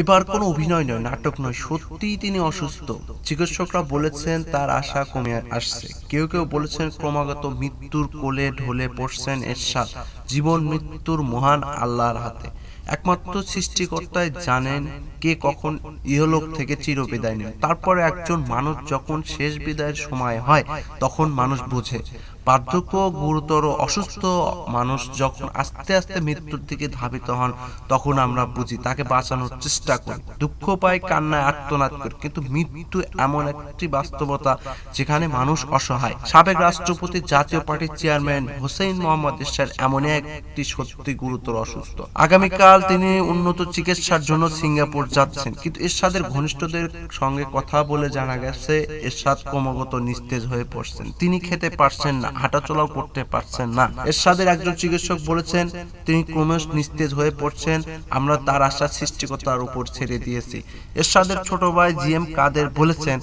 এবার কোনো অভিনয় নয় নাটক নয় সত্যিই তিনি অসুস্থ চিকিৎসকরা বলেছেন তার আশা কমে আসছে কেউ কেউ বলেছেন ক্রমাগত মৃত্যুর কোলে ঢলে পড়ছেন এরশাদ জীবন মৃত্যুর মহান আল্লাহর হাতে একমাত্র সৃষ্টিকর্তায় জানেন কে কখন ইহলোক থেকে চির বিদায় নেন তারপরে একজন মানুষ যখন শেষ বিদায়ের সময় হয় তখন মানুষ বোঝে বার্ধক্য গুরুতর অসুস্থ মানুষ যখন আস্তে আস্তে মৃত্যুর দিকে ধাবিত হন তখন আমরা বুঝি তাকে বাঁচানোর চেষ্টা করি দুঃখ পাই কান্নায় আত্মনাদ করি কিন্তু মৃত্যু এমন একটি বাস্তবতা যেখানে মানুষ অসহায় সাবেক রাষ্ট্রপতি জাতীয় পার্টির চেয়ারম্যান হোসেন মোহাম্মদ ইসার এমনই একটি সত্যি গুরুতর অসুস্থ আগামীকাল তিনি উন্নত চিকিৎসার জন্য সিঙ্গাপুর যাচ্ছেন কিন্তু এরশাদের ঘনিষ্ঠদের সঙ্গে কথা বলে জানা গেছে এরশাদ ক্রমাগত নিস্তেজ হয়ে পড়ছেন তিনি খেতে পারছেন না হাঁটাচলাও করতে পারছেন না এরশাদের একজন চিকিৎসক বলেছেন তিনি ক্রমশ নিস্তেজ হয়ে পড়ছেন আমরা তার আশা সৃষ্টিকতার উপর ছেড়ে দিয়েছি এরশাদের ছোট ভাই জি এম কাদের বলেছেন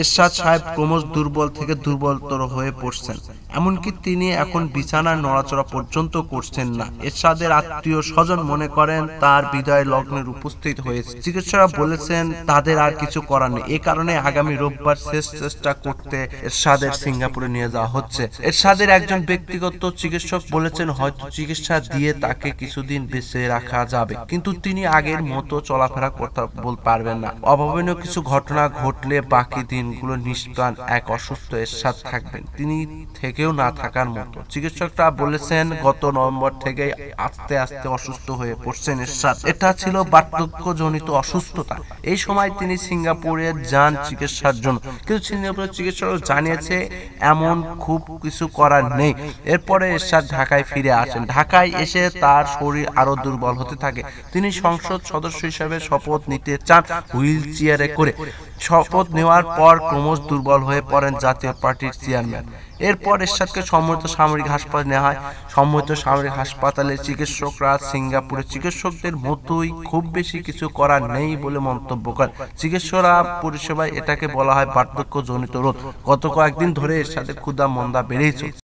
এরশাদ সাহেব ক্রমশ দুর্বল থেকে দুর্বলতর হয়ে পড়ছেন এমনকি তিনি এখন বিছানার নড়াচড়া পর্যন্ত করছেন না এরশাদের আত্মীয় স্বজন মনে করেন তার বিদায় লগ্নের উপস্থিত হয়েছে চিকিৎসকরা বলেছেন তাদের আর কিছু করার নেই এ কারণে আগামী রোববার শেষ চেষ্টা করতে এরশাদের সিঙ্গাপুরে নিয়ে যাওয়া হচ্ছে এরশাদের একজন ব্যক্তিগত চিকিৎসক বলেছেন হয়তো চিকিৎসা দিয়ে তাকে কিছুদিন বেঁচে রাখা যাবে কিন্তু তিনি আগের মতো চলাফেরা করতে পারবেন না অভাবনীয় কিছু ঘটনা ঘটলে বাকি দিন দিনগুলো নিষ্প্রাণ এক অসুস্থ এরশাদ থাকবেন তিনি থেকেও না থাকার মতো চিকিৎসকরা বলেছেন গত নভেম্বর থেকে আস্তে আস্তে অসুস্থ হয়ে পড়ছেন এরশাদ এটা ছিল বার্ধক্যজনিত অসুস্থতা এই সময় তিনি সিঙ্গাপুরে যান চিকিৎসার জন্য কিন্তু সিঙ্গাপুরের চিকিৎসক জানিয়েছে এমন খুব কিছু করার নেই এরপরে এরশাদ ঢাকায় ফিরে আসেন ঢাকায় এসে তার শরীর আরো দুর্বল হতে থাকে তিনি সংসদ সদস্য হিসেবে শপথ নিতে চান হুইল চেয়ারে করে শপথ নেওয়ার পর ক্রমশ দুর্বল হয়ে পড়েন জাতীয় পার্টির চেয়ারম্যান এরপর এরশাদকে সম্মিলিত সামরিক হাসপাতালে নেওয়া হয় সম্মিলিত সামরিক হাসপাতালে চিকিৎসকরা সিঙ্গাপুরের চিকিৎসকদের মতোই খুব বেশি কিছু করার নেই বলে মন্তব্য করেন চিকিৎসকরা পরিষেবায় এটাকে বলা হয় বার্ধক্যজনিত রোধ গত কয়েকদিন ধরে এরশাদের ক্ষুদা মন্দা বেড়েই চলছে